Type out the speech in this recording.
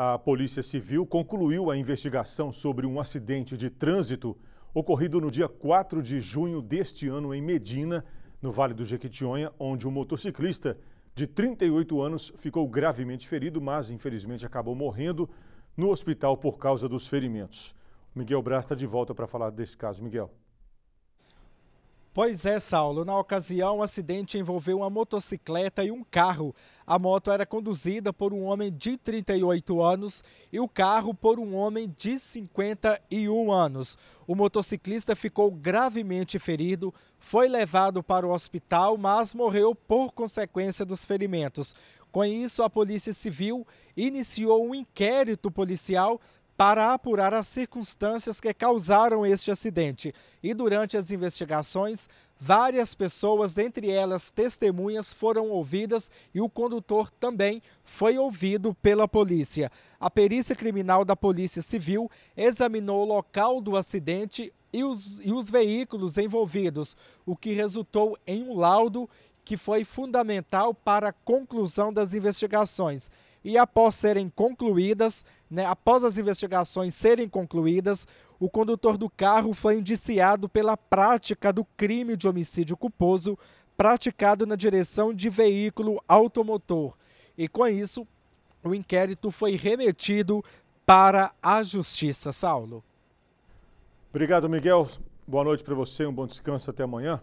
A Polícia Civil concluiu a investigação sobre um acidente de trânsito ocorrido no dia 4 de junho deste ano em Medina, no Vale do Jequitinhonha, onde um motociclista de 38 anos ficou gravemente ferido, mas infelizmente acabou morrendo no hospital por causa dos ferimentos. Miguel Braz está de volta para falar desse caso. Miguel. Pois é, Saulo. Na ocasião, o um acidente envolveu uma motocicleta e um carro. A moto era conduzida por um homem de 38 anos e o carro por um homem de 51 anos. O motociclista ficou gravemente ferido, foi levado para o hospital, mas morreu por consequência dos ferimentos. Com isso, a Polícia Civil iniciou um inquérito policial para apurar as circunstâncias que causaram este acidente. E durante as investigações, várias pessoas, dentre elas testemunhas, foram ouvidas e o condutor também foi ouvido pela polícia. A perícia criminal da Polícia Civil examinou o local do acidente e os, e os veículos envolvidos, o que resultou em um laudo que foi fundamental para a conclusão das investigações. E após serem concluídas, né? Após as investigações serem concluídas, o condutor do carro foi indiciado pela prática do crime de homicídio culposo praticado na direção de veículo automotor. E com isso, o inquérito foi remetido para a justiça, Saulo. Obrigado, Miguel. Boa noite para você, um bom descanso até amanhã.